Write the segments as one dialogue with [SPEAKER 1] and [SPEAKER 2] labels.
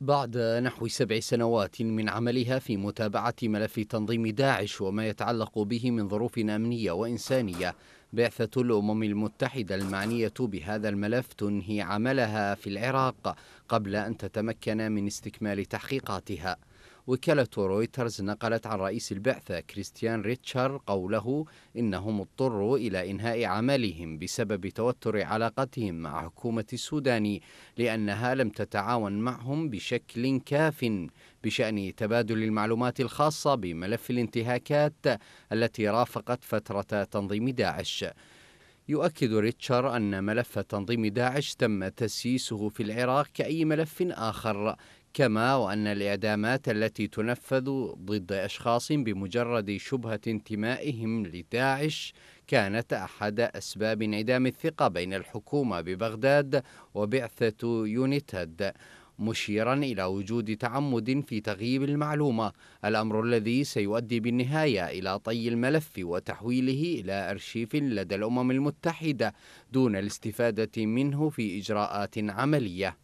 [SPEAKER 1] بعد نحو سبع سنوات من عملها في متابعة ملف تنظيم داعش وما يتعلق به من ظروف أمنية وإنسانية بعثة الأمم المتحدة المعنية بهذا الملف تنهي عملها في العراق قبل أن تتمكن من استكمال تحقيقاتها وكالة رويترز نقلت عن رئيس البعثة كريستيان ريتشار قوله إنهم اضطروا إلى إنهاء عملهم بسبب توتر علاقتهم مع حكومة السودان لأنها لم تتعاون معهم بشكل كاف بشأن تبادل المعلومات الخاصة بملف الانتهاكات التي رافقت فترة تنظيم داعش يؤكد ريتشار أن ملف تنظيم داعش تم تسييسه في العراق كأي ملف آخر كما وأن الإعدامات التي تنفذ ضد أشخاص بمجرد شبهة انتمائهم لداعش كانت أحد أسباب انعدام الثقة بين الحكومة ببغداد وبعثة يونيتد مشيرا إلى وجود تعمد في تغييب المعلومة الأمر الذي سيؤدي بالنهاية إلى طي الملف وتحويله إلى أرشيف لدى الأمم المتحدة دون الاستفادة منه في إجراءات عملية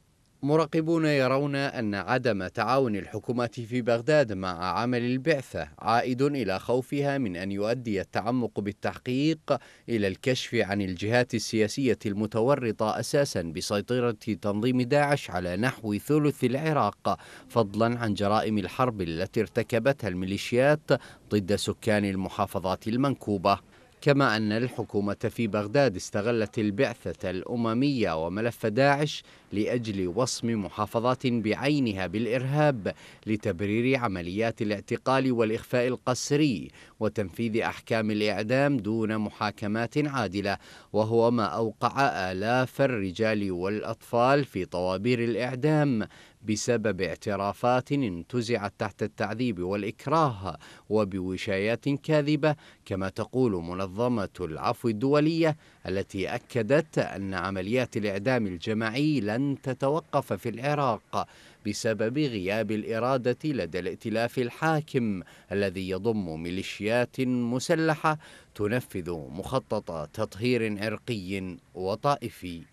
[SPEAKER 1] مراقبون يرون أن عدم تعاون الحكومة في بغداد مع عمل البعثة عائد إلى خوفها من أن يؤدي التعمق بالتحقيق إلى الكشف عن الجهات السياسية المتورطة أساسا بسيطرة تنظيم داعش على نحو ثلث العراق فضلا عن جرائم الحرب التي ارتكبتها الميليشيات ضد سكان المحافظات المنكوبة كما أن الحكومة في بغداد استغلت البعثة الأممية وملف داعش لأجل وصم محافظات بعينها بالإرهاب لتبرير عمليات الاعتقال والإخفاء القسري وتنفيذ أحكام الإعدام دون محاكمات عادلة وهو ما أوقع آلاف الرجال والأطفال في طوابير الإعدام بسبب اعترافات انتزعت تحت التعذيب والإكراه وبوشايات كاذبة كما تقول منظمة العفو الدولية التي أكدت أن عمليات الإعدام الجماعي لن تتوقف في العراق بسبب غياب الإرادة لدى الائتلاف الحاكم الذي يضم ميليشيات مسلحة تنفذ مخطط تطهير عرقي وطائفي